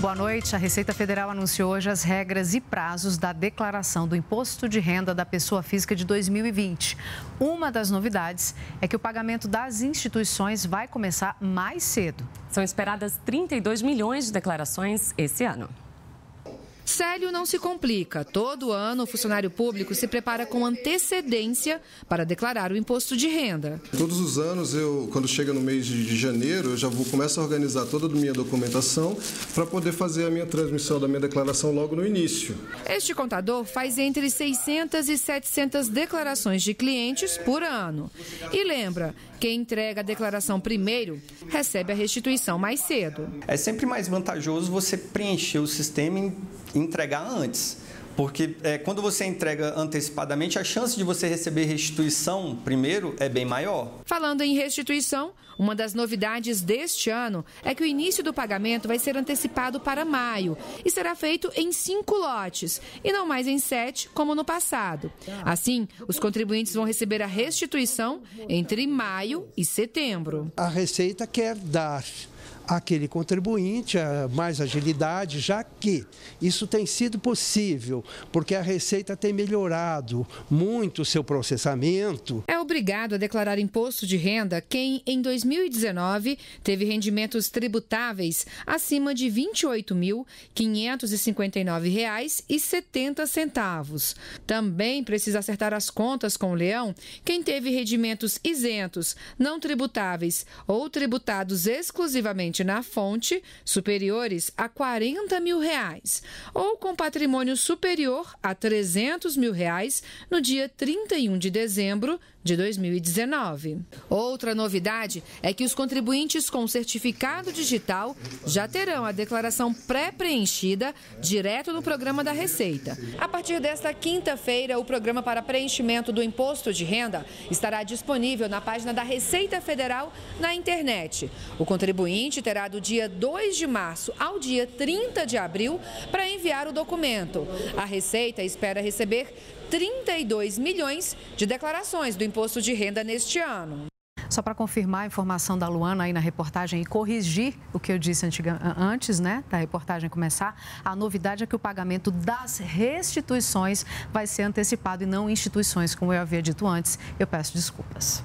Boa noite. A Receita Federal anunciou hoje as regras e prazos da declaração do imposto de renda da pessoa física de 2020. Uma das novidades é que o pagamento das instituições vai começar mais cedo. São esperadas 32 milhões de declarações esse ano. Célio não se complica. Todo ano, o funcionário público se prepara com antecedência para declarar o imposto de renda. Todos os anos, eu, quando chega no mês de janeiro, eu já vou começo a organizar toda a minha documentação para poder fazer a minha transmissão da minha declaração logo no início. Este contador faz entre 600 e 700 declarações de clientes por ano. E lembra, quem entrega a declaração primeiro recebe a restituição mais cedo. É sempre mais vantajoso você preencher o sistema em entregar antes. Porque é, quando você entrega antecipadamente, a chance de você receber restituição primeiro é bem maior. Falando em restituição, uma das novidades deste ano é que o início do pagamento vai ser antecipado para maio e será feito em cinco lotes e não mais em sete, como no passado. Assim, os contribuintes vão receber a restituição entre maio e setembro. A Receita quer dar aquele contribuinte mais agilidade, já que isso tem sido possível, porque a Receita tem melhorado muito o seu processamento. É obrigado a declarar imposto de renda quem, em 2019, teve rendimentos tributáveis acima de R$ 28.559,70. Também precisa acertar as contas com o leão quem teve rendimentos isentos, não tributáveis ou tributados exclusivamente na fonte superiores a 40 mil reais ou com patrimônio superior a 300 mil reais no dia 31 de dezembro de 2019. Outra novidade é que os contribuintes com certificado digital já terão a declaração pré-preenchida direto no programa da Receita. A partir desta quinta-feira, o programa para preenchimento do imposto de renda estará disponível na página da Receita Federal na internet. O contribuinte terá terá do dia 2 de março ao dia 30 de abril para enviar o documento. A Receita espera receber 32 milhões de declarações do imposto de renda neste ano. Só para confirmar a informação da Luana aí na reportagem e corrigir o que eu disse antes, né, da reportagem começar, a novidade é que o pagamento das restituições vai ser antecipado e não instituições, como eu havia dito antes. Eu peço desculpas.